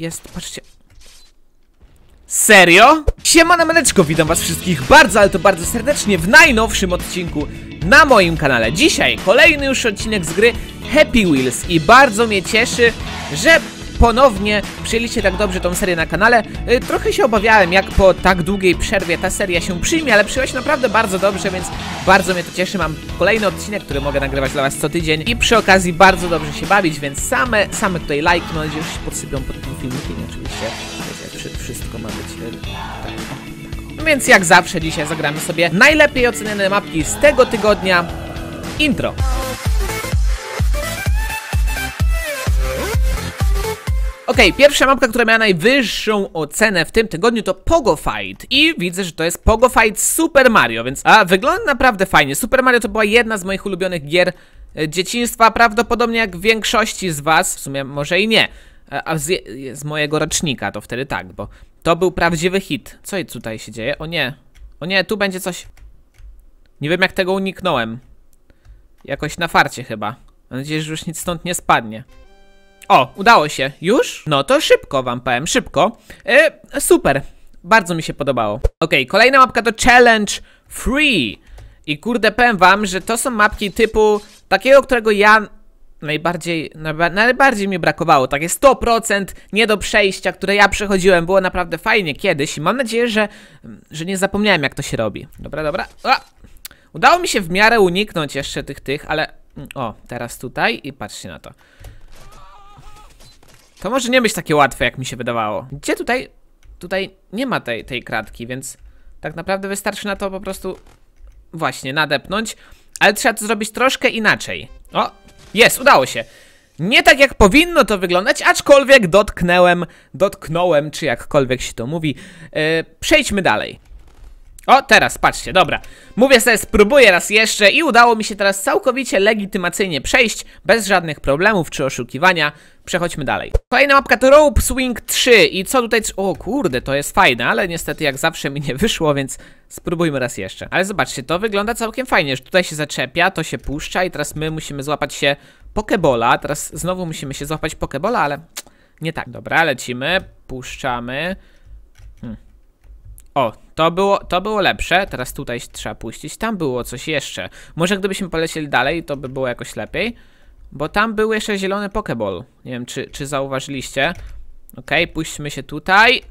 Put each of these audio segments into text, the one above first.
Jest, patrzcie. Serio? Siemane maneczko, witam was wszystkich bardzo, ale to bardzo serdecznie w najnowszym odcinku na moim kanale. Dzisiaj kolejny już odcinek z gry Happy Wheels i bardzo mnie cieszy, że ponownie przyjęliście tak dobrze tą serię na kanale. Y, trochę się obawiałem, jak po tak długiej przerwie ta seria się przyjmie, ale przyjęła się naprawdę bardzo dobrze, więc bardzo mnie to cieszy. Mam kolejny odcinek, który mogę nagrywać dla Was co tydzień i przy okazji bardzo dobrze się bawić, więc same, same tutaj lajki, mam nadzieję, że się podsypią pod tym filmikiem oczywiście. Wiecie, wszystko ma być e, tak. Więc jak zawsze dzisiaj zagramy sobie najlepiej oceniane mapki z tego tygodnia. Intro. Okej, okay, pierwsza mapka, która miała najwyższą ocenę w tym tygodniu to Pogo Fight i widzę, że to jest Pogo Fight Super Mario, więc a wygląda naprawdę fajnie. Super Mario to była jedna z moich ulubionych gier e, dzieciństwa, prawdopodobnie jak większości z was, w sumie może i nie, e, a z, z mojego rocznika to wtedy tak, bo to był prawdziwy hit. Co tutaj się dzieje? O nie, o nie, tu będzie coś... Nie wiem jak tego uniknąłem. Jakoś na farcie chyba. Mam nadzieję, że już nic stąd nie spadnie. O, udało się. Już? No to szybko wam powiem, szybko. E, super. Bardzo mi się podobało. Ok, kolejna mapka to Challenge Free. I kurde, powiem wam, że to są mapki typu takiego, którego ja najbardziej, najbardziej mi brakowało. Takie 100% nie do przejścia, które ja przechodziłem. Było naprawdę fajnie kiedyś i mam nadzieję, że, że nie zapomniałem jak to się robi. Dobra, dobra. O! Udało mi się w miarę uniknąć jeszcze tych, tych, ale... Mm, o, teraz tutaj i patrzcie na to. To może nie być takie łatwe, jak mi się wydawało. Gdzie tutaj... Tutaj nie ma tej, tej kratki, więc tak naprawdę wystarczy na to po prostu... Właśnie, nadepnąć. Ale trzeba to zrobić troszkę inaczej. O, jest, udało się. Nie tak jak powinno to wyglądać, aczkolwiek dotknęłem, dotknąłem, czy jakkolwiek się to mówi. Yy, przejdźmy dalej. O, teraz, patrzcie, dobra. Mówię sobie, spróbuję raz jeszcze i udało mi się teraz całkowicie legitymacyjnie przejść, bez żadnych problemów czy oszukiwania. Przechodźmy dalej. Kolejna mapka to Rope Swing 3 i co tutaj... O kurde, to jest fajne, ale niestety jak zawsze mi nie wyszło, więc spróbujmy raz jeszcze. Ale zobaczcie, to wygląda całkiem fajnie, że tutaj się zaczepia, to się puszcza i teraz my musimy złapać się Pokebola. Teraz znowu musimy się złapać Pokebola, ale nie tak. Dobra, lecimy, puszczamy. Hmm. O, to było, to było lepsze, teraz tutaj trzeba puścić, tam było coś jeszcze. Może gdybyśmy polecieli dalej, to by było jakoś lepiej. Bo tam był jeszcze zielony pokeball. Nie wiem, czy, czy zauważyliście. Okej, okay, puśćmy się tutaj.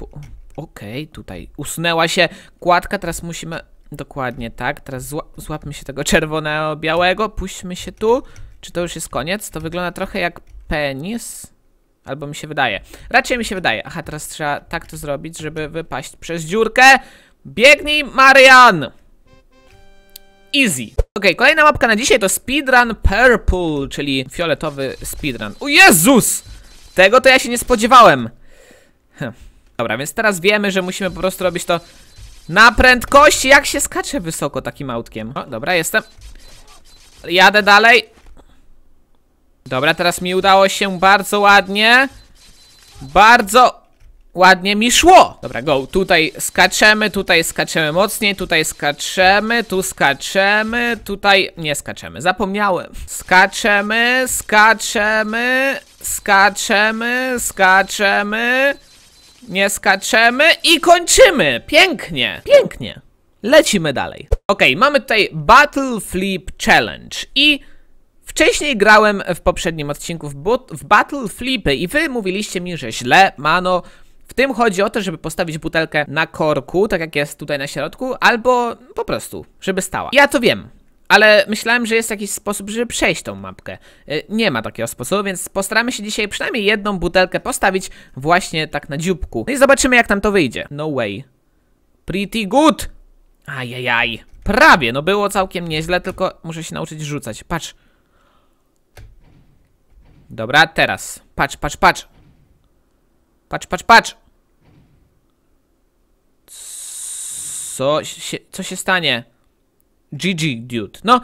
Okej, okay, tutaj usunęła się kładka, teraz musimy... Dokładnie tak, teraz zła złapmy się tego czerwonego, białego, puśćmy się tu. Czy to już jest koniec? To wygląda trochę jak penis. Albo mi się wydaje. Raczej mi się wydaje. Aha, teraz trzeba tak to zrobić, żeby wypaść przez dziurkę. Biegnij, Marian! Easy. Ok, kolejna mapka na dzisiaj to speedrun purple, czyli fioletowy speedrun. O Jezus! Tego to ja się nie spodziewałem. Hm. Dobra, więc teraz wiemy, że musimy po prostu robić to na prędkości. Jak się skacze wysoko takim autkiem? O, dobra, jestem. Jadę dalej. Dobra, teraz mi udało się bardzo ładnie. Bardzo ładnie mi szło. Dobra, go. Tutaj skaczemy, tutaj skaczemy mocniej, tutaj skaczemy, tu skaczemy, tutaj nie skaczemy. Zapomniałem. Skaczemy, skaczemy, skaczemy, skaczemy. Nie skaczemy i kończymy. Pięknie. Pięknie. Lecimy dalej. Ok, mamy tutaj Battle Flip Challenge i Wcześniej grałem w poprzednim odcinku w, w Battle Flipy i wy mówiliście mi, że źle, mano... W tym chodzi o to, żeby postawić butelkę na korku, tak jak jest tutaj na środku, albo po prostu, żeby stała. Ja to wiem, ale myślałem, że jest jakiś sposób, żeby przejść tą mapkę. Y, nie ma takiego sposobu, więc postaramy się dzisiaj przynajmniej jedną butelkę postawić właśnie tak na dzióbku. No i zobaczymy, jak nam to wyjdzie. No way. Pretty good! Ajajaj. Prawie, no było całkiem nieźle, tylko muszę się nauczyć rzucać. Patrz. Dobra, teraz. Patrz, patrz, patrz. Patrz, patrz, patrz. Co się, co się stanie? GG Dude. No,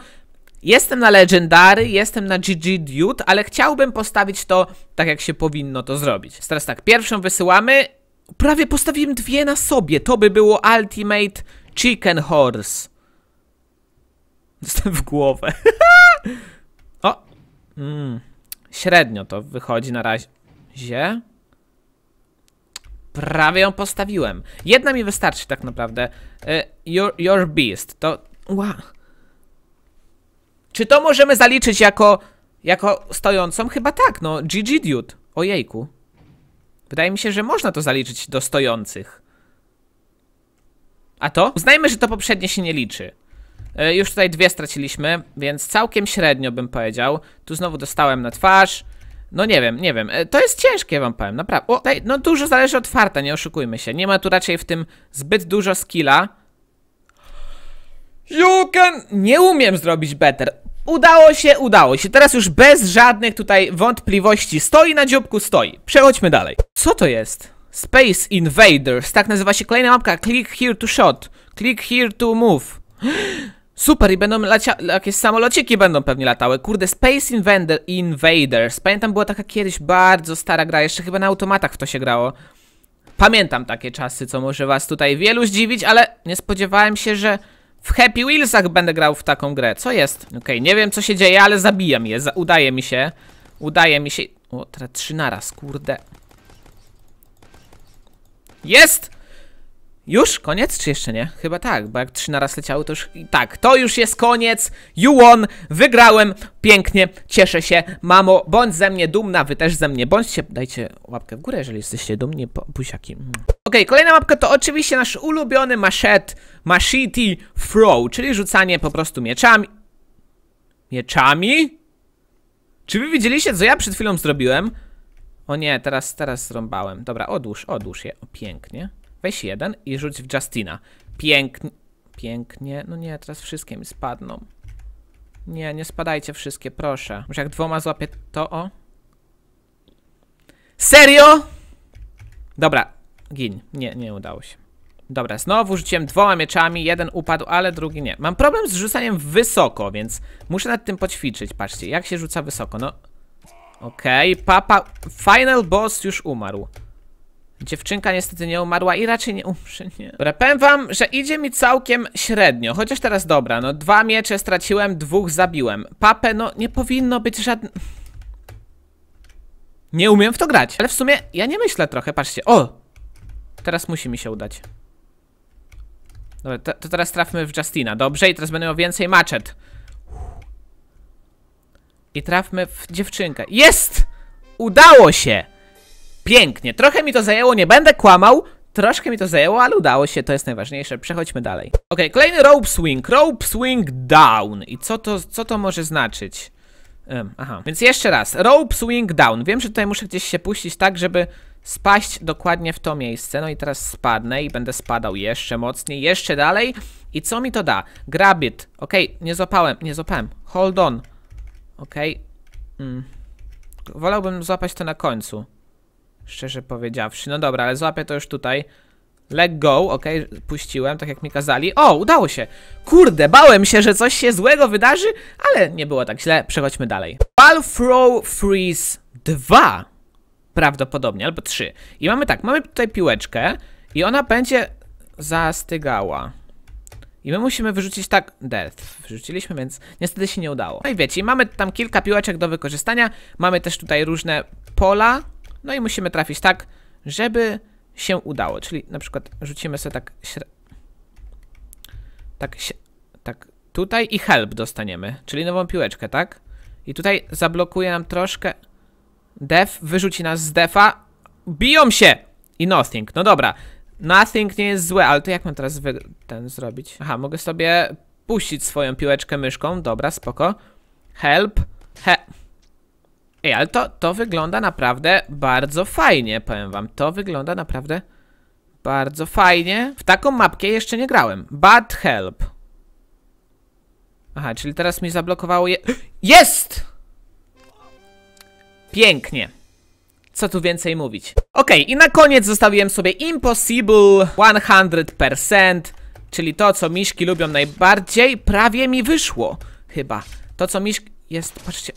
jestem na Legendary, jestem na GG Dude, ale chciałbym postawić to tak, jak się powinno to zrobić. Teraz tak, pierwszą wysyłamy. Prawie postawiłem dwie na sobie. To by było Ultimate Chicken Horse. Jestem w głowę. o! Mmm. Średnio to wychodzi na razie. Prawie ją postawiłem. Jedna mi wystarczy tak naprawdę. E, your, your Beast. To... Wow. Czy to możemy zaliczyć jako... Jako stojącą? Chyba tak, no. GG Dude. Ojejku. Wydaje mi się, że można to zaliczyć do stojących. A to? Uznajmy, że to poprzednie się nie liczy. E, już tutaj dwie straciliśmy, więc całkiem średnio bym powiedział. Tu znowu dostałem na twarz. No nie wiem, nie wiem. E, to jest ciężkie, wam powiem, naprawdę. O, tutaj, no dużo zależy od farta, nie oszukujmy się. Nie ma tu raczej w tym zbyt dużo skilla. You can... Nie umiem zrobić better. Udało się, udało się. Teraz już bez żadnych tutaj wątpliwości. Stoi na dzióbku, stoi. Przechodźmy dalej. Co to jest? Space Invaders. Tak nazywa się kolejna mapka. Click here to shot. Click here to move. Super, i będą lacia... jakieś samolociki będą pewnie latały. Kurde, Space Invader, Invaders. Pamiętam, była taka kiedyś bardzo stara gra, jeszcze chyba na automatach w to się grało. Pamiętam takie czasy, co może was tutaj wielu zdziwić, ale nie spodziewałem się, że w Happy Wheelsach będę grał w taką grę. Co jest? Okej, okay, nie wiem co się dzieje, ale zabijam je. Za udaje mi się. Udaje mi się... O, teraz trzy naraz, kurde. Jest! Już? Koniec? Czy jeszcze nie? Chyba tak, bo jak trzy naraz leciały, to już... Tak, to już jest koniec! You won! Wygrałem! Pięknie, cieszę się. Mamo, bądź ze mnie dumna, wy też ze mnie bądźcie. Dajcie łapkę w górę, jeżeli jesteście dumni, buziaki. Ok, mm. Okej, okay, kolejna łapka to oczywiście nasz ulubiony maszet, machete throw, czyli rzucanie po prostu mieczami. Mieczami? Czy wy widzieliście, co ja przed chwilą zrobiłem? O nie, teraz, teraz zrąbałem. Dobra, odłóż, odłóż je. O, pięknie. Weź jeden i rzuć w Justina. Pięknie. Pięknie. No nie, teraz wszystkie mi spadną. Nie, nie spadajcie wszystkie, proszę. Może jak dwoma złapię to o. Serio? Dobra, gin. Nie, nie udało się. Dobra, znowu rzuciłem dwoma mieczami, jeden upadł, ale drugi nie. Mam problem z rzucaniem wysoko, więc muszę nad tym poćwiczyć. Patrzcie, jak się rzuca wysoko, no. Okej, okay, papa, final boss już umarł. Dziewczynka niestety nie umarła i raczej nie umrze, nie. Dobra, powiem wam, że idzie mi całkiem średnio, chociaż teraz dobra, no dwa miecze straciłem, dwóch zabiłem. Papę, no nie powinno być żadne... Nie umiem w to grać, ale w sumie ja nie myślę trochę, patrzcie, o! Teraz musi mi się udać. Dobra, to, to teraz trafmy w Justina, dobrze? I teraz będę miał więcej maczet. I trafmy w dziewczynkę. Jest! Udało się! Pięknie, trochę mi to zajęło, nie będę kłamał, Troszkę mi to zajęło, ale udało się, to jest najważniejsze. Przechodźmy dalej. Ok, kolejny rope swing. Rope swing down. I co to, co to może znaczyć? Um, aha, więc jeszcze raz. Rope swing down. Wiem, że tutaj muszę gdzieś się puścić tak, żeby spaść dokładnie w to miejsce. No i teraz spadnę i będę spadał jeszcze mocniej, jeszcze dalej. I co mi to da? Grab it. Ok, nie złapałem, nie złapałem. Hold on. Ok. Mm. Wolałbym złapać to na końcu szczerze powiedziawszy. No dobra, ale złapię to już tutaj. Let go, ok, puściłem, tak jak mi kazali. O, udało się! Kurde, bałem się, że coś się złego wydarzy, ale nie było tak źle, przechodźmy dalej. Ball Throw Freeze 2 prawdopodobnie, albo 3. I mamy tak, mamy tutaj piłeczkę i ona będzie zastygała. I my musimy wyrzucić tak, death wyrzuciliśmy, więc niestety się nie udało. No i wiecie, mamy tam kilka piłeczek do wykorzystania, mamy też tutaj różne pola, no i musimy trafić tak, żeby się udało. Czyli na przykład rzucimy sobie tak tak, tak tutaj i help dostaniemy, czyli nową piłeczkę, tak? I tutaj zablokuje nam troszkę def, wyrzuci nas z defa, biją się i nothing, no dobra. Nothing nie jest złe, ale to jak mam teraz ten zrobić? Aha, mogę sobie puścić swoją piłeczkę myszką, dobra, spoko. Help, he... Ej, ale to, to wygląda naprawdę bardzo fajnie, powiem wam. To wygląda naprawdę bardzo fajnie. W taką mapkę jeszcze nie grałem. Bad help. Aha, czyli teraz mi zablokowało je... Jest! Pięknie. Co tu więcej mówić. Ok, i na koniec zostawiłem sobie Impossible 100%, czyli to, co miszki lubią najbardziej. Prawie mi wyszło, chyba. To, co miszki... Jest, patrzcie...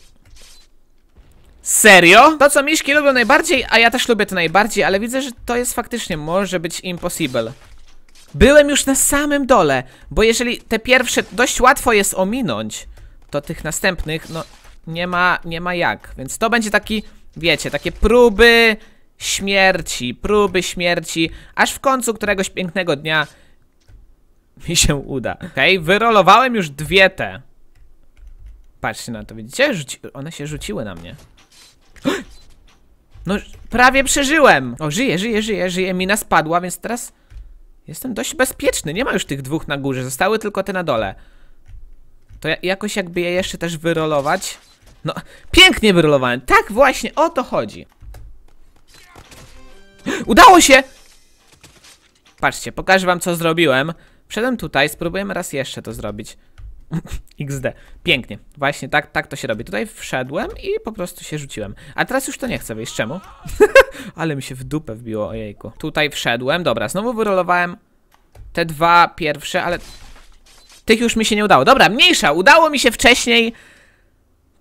Serio? To co miszki lubią najbardziej, a ja też lubię to najbardziej, ale widzę, że to jest faktycznie może być impossible Byłem już na samym dole, bo jeżeli te pierwsze dość łatwo jest ominąć To tych następnych, no nie ma, nie ma jak Więc to będzie taki, wiecie, takie próby śmierci, próby śmierci Aż w końcu któregoś pięknego dnia mi się uda Okej, okay, wyrolowałem już dwie te Patrzcie na to, widzicie? Rzuci one się rzuciły na mnie No, prawie przeżyłem! O, żyje, żyje, żyje. żyje, Mina spadła, więc teraz jestem dość bezpieczny. Nie ma już tych dwóch na górze, zostały tylko te na dole. To ja, jakoś jakby je jeszcze też wyrolować. No, pięknie wyrolowałem. Tak właśnie, o to chodzi. Udało się! Patrzcie, pokażę wam co zrobiłem. Wszedłem tutaj, spróbujemy raz jeszcze to zrobić. XD. Pięknie. Właśnie tak, tak to się robi. Tutaj wszedłem i po prostu się rzuciłem. A teraz już to nie chcę wyjść. Czemu? Ale mi się w dupę wbiło, ojejku. Tutaj wszedłem. Dobra, znowu wyrolowałem te dwa pierwsze, ale... Tych już mi się nie udało. Dobra, mniejsza. Udało mi się wcześniej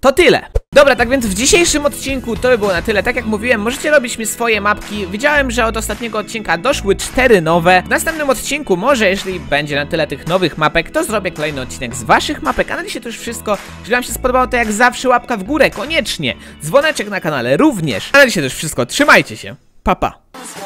to tyle. Dobra, tak więc w dzisiejszym odcinku to by było na tyle. Tak jak mówiłem, możecie robić mi swoje mapki. Widziałem, że od ostatniego odcinka doszły cztery nowe. W następnym odcinku może, jeśli będzie na tyle tych nowych mapek, to zrobię kolejny odcinek z waszych mapek. A na dzisiaj to już wszystko. Jeżeli wam się spodobało, to jak zawsze łapka w górę, koniecznie. Dzwoneczek na kanale również. A na dzisiaj to już wszystko. Trzymajcie się. Pa, pa.